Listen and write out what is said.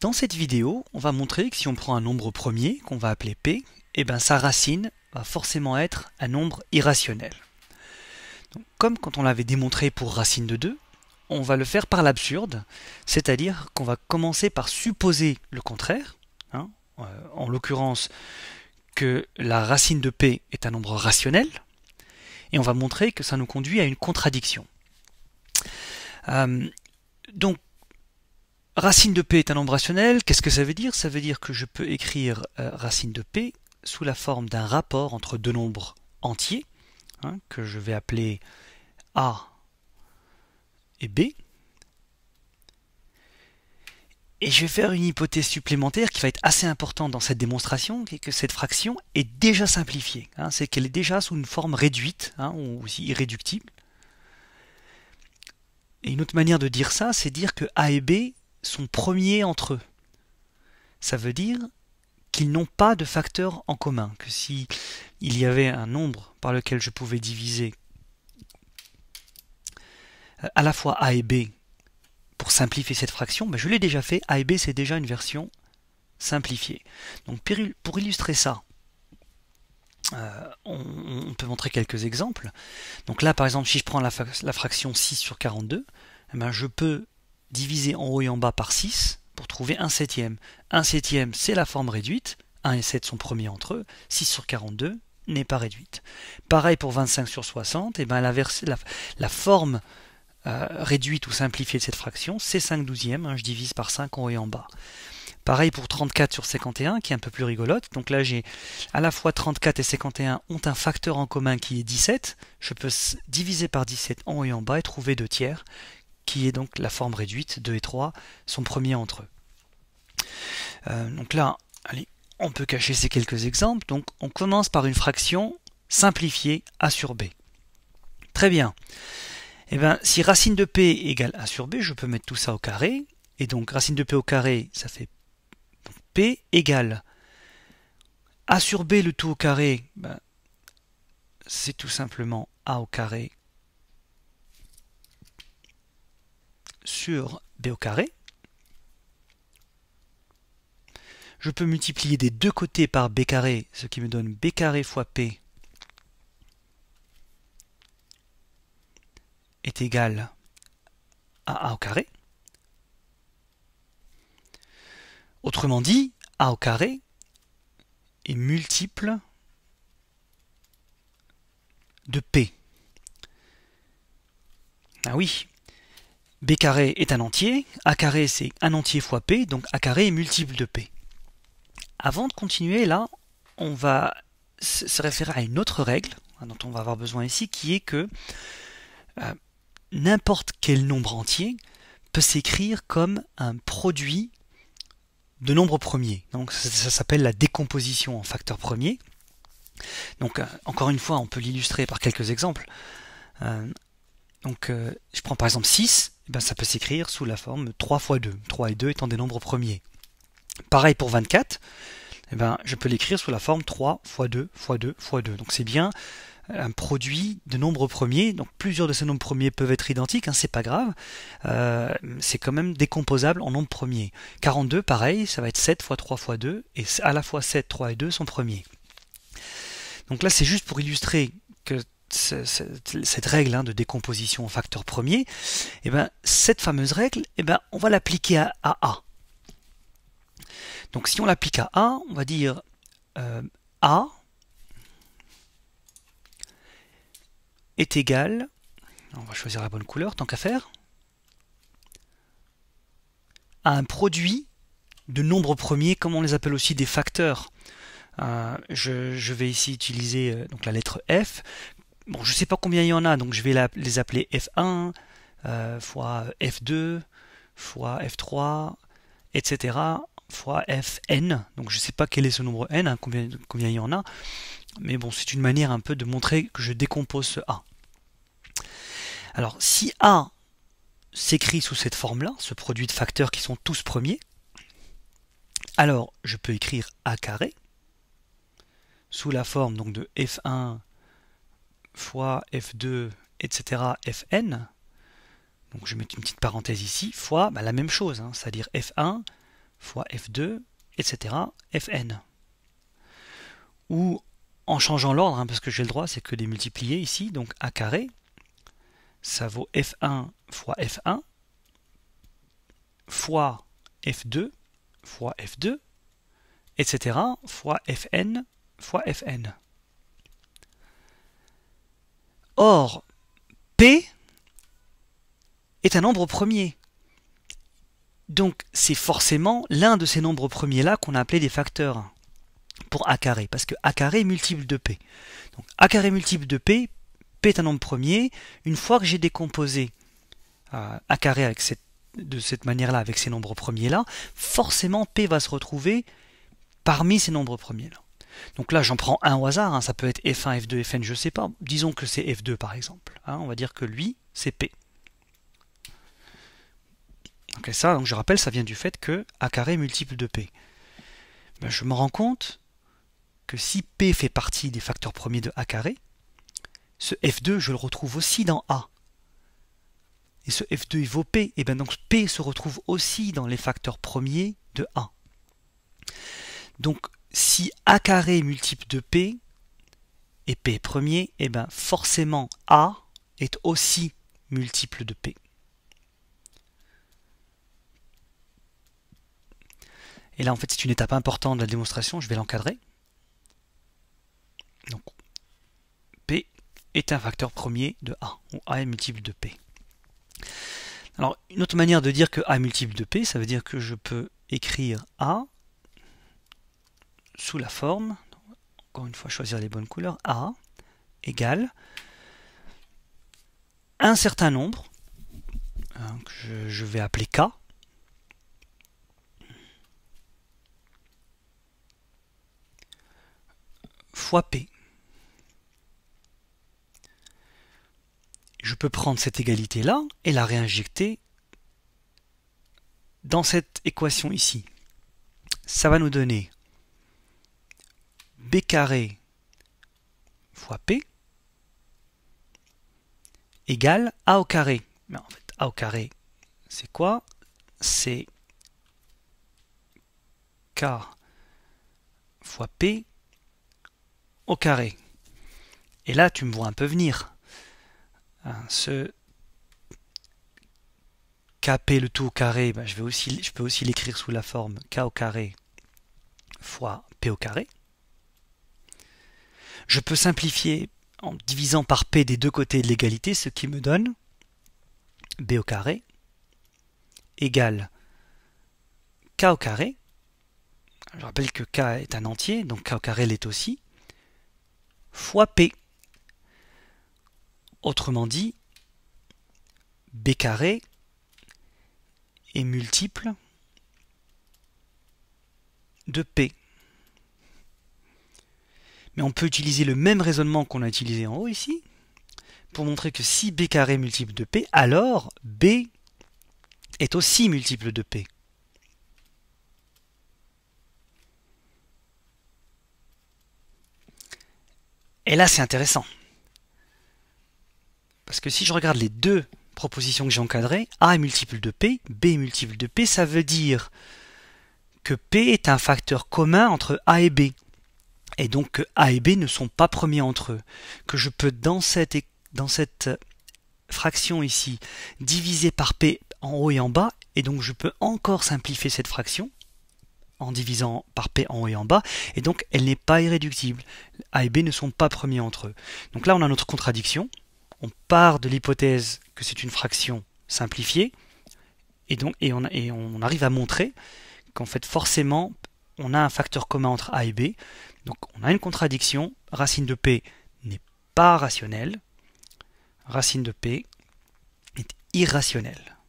Dans cette vidéo, on va montrer que si on prend un nombre premier, qu'on va appeler p, et eh ben sa racine va forcément être un nombre irrationnel. comme quand on l'avait démontré pour racine de 2, on va le faire par l'absurde, c'est-à-dire qu'on va commencer par supposer le contraire, hein, euh, en l'occurrence que la racine de p est un nombre rationnel, et on va montrer que ça nous conduit à une contradiction. Euh, donc Racine de p est un nombre rationnel. Qu'est-ce que ça veut dire Ça veut dire que je peux écrire euh, racine de p sous la forme d'un rapport entre deux nombres entiers, hein, que je vais appeler a et b. Et je vais faire une hypothèse supplémentaire qui va être assez importante dans cette démonstration, qui est que cette fraction est déjà simplifiée. Hein. c'est qu'elle est déjà sous une forme réduite, hein, ou aussi irréductible. Et une autre manière de dire ça, c'est dire que A et B sont premiers entre eux. Ça veut dire qu'ils n'ont pas de facteur en commun, que s'il il y avait un nombre par lequel je pouvais diviser euh, à la fois a et b pour simplifier cette fraction, ben, je l'ai déjà fait, a et b c'est déjà une version simplifiée. Donc pour illustrer ça, euh, on, peut montrer quelques exemples. Donc là par exemple si je prends la, fraction 6 sur 42, eh ben je peux diviser en haut et en bas par 6 pour trouver 1 septième. 1 septième, c'est la forme réduite. 1 et 7 sont premiers entre eux. 6 sur 42 n'est pas réduite. Pareil pour 25 sur 60, eh ben la, forme euh, réduite ou simplifiée de cette fraction, c'est 5 douzièmes. Hein, je divise par 5 en haut et en bas. Pareil pour 34 sur 51, qui est un peu plus rigolote. Donc là, j'ai à la fois 34 et 51 ont un facteur en commun qui est 17. Je peux diviser par 17 en haut et en bas et trouver 2 tiers, qui est donc la forme réduite, 2 et 3 sont premiers entre eux. Euh, donc là, allez, on peut cacher ces quelques exemples. Donc on commence par une fraction simplifiée a sur b. Très bien. Et eh bien, si racine de p égale a sur b, je peux mettre tout ça au carré. Et donc racine de p au carré, ça fait p égale a sur b le tout au carré, ben, c'est tout simplement a au carré sur b au carré. Je peux multiplier des deux côtés par b carré, ce qui me donne b carré fois p est égal à a au carré. Autrement dit, a au carré est multiple de p. Ah oui, b carré est un entier, a carré c'est un entier fois p, donc a carré est multiple de p. Avant de continuer, là, on va se référer à une autre règle hein, dont on va avoir besoin ici, qui est que euh, n'importe quel nombre entier peut s'écrire comme un produit de nombres premiers. Donc ça, s'appelle la décomposition en facteurs premiers. Donc euh, encore une fois, on peut l'illustrer par quelques exemples. Euh, donc euh, je prends par exemple 6, eh ben, ça peut s'écrire sous la forme 3 x 2, 3 et 2 étant des nombres premiers. Pareil pour 24, eh ben, je peux l'écrire sous la forme 3 x 2 x 2 x 2. Donc c'est bien un produit de nombres premiers, donc plusieurs de ces nombres premiers peuvent être identiques, hein, c'est pas grave, euh, c'est quand même décomposable en nombres premiers. 42, pareil, ça va être 7 fois 3 x 2, et à la fois 7, 3 et 2 sont premiers. Donc là c'est juste pour illustrer que cette, règle hein, de décomposition en facteurs premiers, eh ben, cette fameuse règle, eh ben, on va l'appliquer à, A. Donc si on l'applique à A, on va dire euh, A est égal, on va choisir la bonne couleur tant qu'à faire, à un produit de nombres premiers, comme on les appelle aussi des facteurs. Euh, je, vais ici utiliser euh, donc la lettre F bon, je sais pas combien il y en a, donc je vais les appeler F1 euh, fois F2 fois F3, etc. fois Fn. Donc je ne sais pas quel est ce nombre n, hein, combien, il y en a. Mais bon, c'est une manière un peu de montrer que je décompose ce A. Alors si A s'écrit sous cette forme-là, ce produit de facteurs qui sont tous premiers, alors je peux écrire A carré sous la forme donc de F1 fois f2, etc., fn, donc je mets une petite parenthèse ici, fois bah, la même chose, hein, c'est-à-dire f1 fois f2, etc., fn. Ou en changeant l'ordre, hein, parce que j'ai le droit, c'est que les multiplier ici, donc a carré, ça vaut f1 fois f1, fois f2, fois f2, etc., fois fn, fois fn. Or, P est un nombre premier. Donc c'est forcément l'un de ces nombres premiers-là qu'on a appelé des facteurs pour A carré, parce que A carré est multiple de P. Donc A carré multiple de P, P est un nombre premier. Une fois que j'ai décomposé euh, A carré de cette manière-là, avec ces nombres premiers-là, forcément P va se retrouver parmi ces nombres premiers-là. Donc là, j'en prends un au hasard, hein, ça peut être F1, F2, Fn, je sais pas. Disons que c'est F2 par exemple. Hein. on va dire que lui, c'est P. Donc ça, donc je rappelle, ça vient du fait que A carré multiple de P. Ben, je me rends compte que si P fait partie des facteurs premiers de A carré, ce F2, je le retrouve aussi dans A. Et ce F2, il vaut P. Et bien donc P se retrouve aussi dans les facteurs premiers de A. Donc si a carré est multiple de p, et p est premier, et eh ben, forcément a est aussi multiple de p. Et là, en fait, c'est une étape importante de la démonstration, je vais l'encadrer. Donc, P est un facteur premier de A, ou A est multiple de P. Alors, une autre manière de dire que A est multiple de P, ça veut dire que je peux écrire A sous la forme, encore une fois choisir les bonnes couleurs, A égale un certain nombre, hein, que je, je vais appeler K, fois P. Je peux prendre cette égalité-là et la réinjecter dans cette équation ici. Ça va nous donner b carré fois p égale a au carré. Mais en fait, a au carré, c'est quoi C'est k fois p au carré. Et là, tu me vois un peu venir. Hein, ce kp le tout au carré, bah, je, vais aussi, je peux aussi l'écrire sous la forme k au carré fois p au carré. Je peux simplifier en divisant par P des deux côtés de l'égalité, ce qui me donne B au carré égale K au carré. Je rappelle que K est un entier, donc K au carré l'est aussi, fois P. Autrement dit, B carré est multiple de P. Mais on peut utiliser le même raisonnement qu'on a utilisé en haut ici, pour montrer que si b carré est multiple de p, alors b est aussi multiple de p. Et là, c'est intéressant. Parce que si je regarde les deux propositions que j'ai encadrées, A est multiple de P, B est multiple de P, ça veut dire que P est un facteur commun entre A et B et donc que A et B ne sont pas premiers entre eux, que je peux dans cette, dans cette fraction ici diviser par P en haut et en bas, et donc je peux encore simplifier cette fraction en divisant par P en haut et en bas, et donc elle n'est pas irréductible. A et B ne sont pas premiers entre eux. Donc là on a notre contradiction, on part de l'hypothèse que c'est une fraction simplifiée, et donc et on, et on arrive à montrer qu'en fait forcément on a un facteur commun entre A et B, donc on a une contradiction, racine de P n'est pas rationnelle, racine de P est irrationnelle.